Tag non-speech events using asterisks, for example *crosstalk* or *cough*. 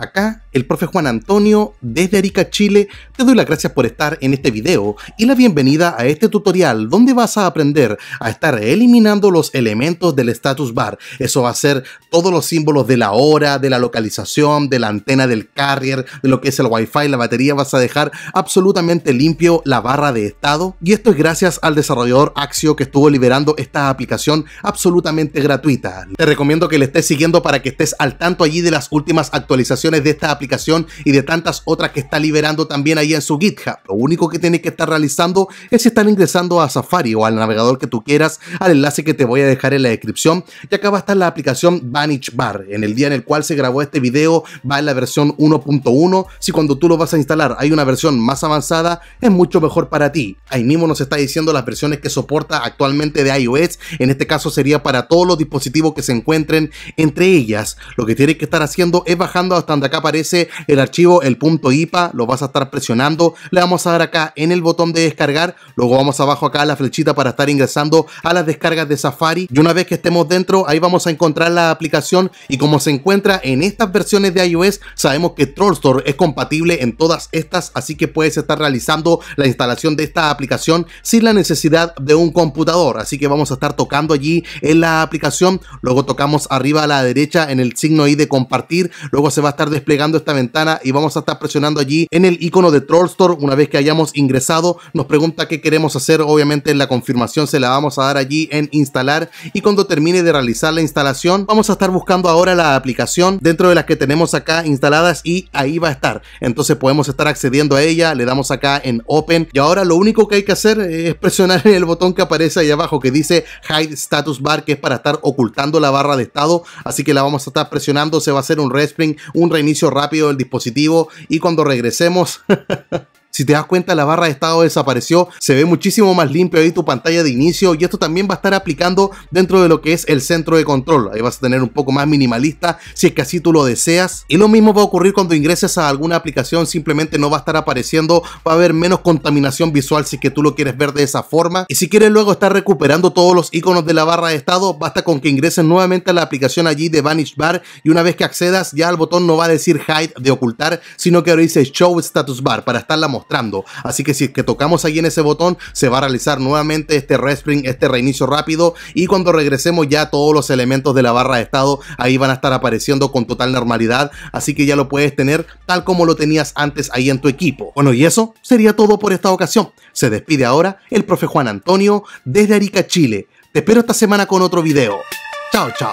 Acá, el profe Juan Antonio, desde Arica, Chile, te doy las gracias por estar en este video y la bienvenida a este tutorial donde vas a aprender a estar eliminando los elementos del status bar. Eso va a ser todos los símbolos de la hora, de la localización, de la antena del carrier, de lo que es el Wi-Fi, la batería, vas a dejar absolutamente limpio la barra de estado. Y esto es gracias al desarrollador Axio que estuvo liberando esta aplicación absolutamente gratuita. Te recomiendo que le estés siguiendo para que estés al tanto allí de las últimas actualizaciones de esta aplicación y de tantas otras que está liberando también ahí en su GitHub. Lo único que tienes que estar realizando es estar ingresando a Safari o al navegador que tú quieras, al enlace que te voy a dejar en la descripción. Y acá va a estar la aplicación Vanish Bar. En el día en el cual se grabó este video va en la versión 1.1. Si cuando tú lo vas a instalar hay una versión más avanzada, es mucho mejor para ti. Ahí mismo nos está diciendo las versiones que soporta actualmente de iOS. En este caso sería para todos los dispositivos que se encuentren entre ellas. Lo que tienes que estar haciendo es bajando hasta acá aparece el archivo, el punto IPA, lo vas a estar presionando, le vamos a dar acá en el botón de descargar, luego vamos abajo acá a la flechita para estar ingresando a las descargas de Safari y una vez que estemos dentro ahí vamos a encontrar la aplicación y como se encuentra en estas versiones de iOS sabemos que Store es compatible en todas estas así que puedes estar realizando la instalación de esta aplicación sin la necesidad de un computador así que vamos a estar tocando allí en la aplicación luego tocamos arriba a la derecha en el signo I de compartir luego se va a estar desplegando esta ventana y vamos a estar presionando allí en el icono de Troll Store una vez que hayamos ingresado. Nos pregunta qué queremos hacer. Obviamente la confirmación se la vamos a dar allí en instalar y cuando termine de realizar la instalación vamos a estar buscando ahora la aplicación dentro de las que tenemos acá instaladas y ahí va a estar. Entonces podemos estar accediendo a ella. Le damos acá en Open y ahora lo único que hay que hacer eh, es presionar el botón que aparece ahí abajo que dice Hide Status Bar que es para estar ocultando la barra de estado. Así que la vamos a estar presionando. Se va a hacer un respring, un reinicio rápido del dispositivo y cuando regresemos *laughs* Si te das cuenta, la barra de estado desapareció, se ve muchísimo más limpio ahí tu pantalla de inicio y esto también va a estar aplicando dentro de lo que es el centro de control. Ahí vas a tener un poco más minimalista si es que así tú lo deseas. Y lo mismo va a ocurrir cuando ingreses a alguna aplicación, simplemente no va a estar apareciendo, va a haber menos contaminación visual si es que tú lo quieres ver de esa forma. Y si quieres luego estar recuperando todos los iconos de la barra de estado, basta con que ingreses nuevamente a la aplicación allí de Vanish Bar y una vez que accedas ya el botón no va a decir hide de ocultar, sino que ahora dice show status bar para estar la mostrando Así que si es que tocamos ahí en ese botón, se va a realizar nuevamente este respring, este reinicio rápido. Y cuando regresemos ya todos los elementos de la barra de estado ahí van a estar apareciendo con total normalidad. Así que ya lo puedes tener tal como lo tenías antes ahí en tu equipo. Bueno, y eso sería todo por esta ocasión. Se despide ahora el profe Juan Antonio desde Arica, Chile. Te espero esta semana con otro video. Chao, chao.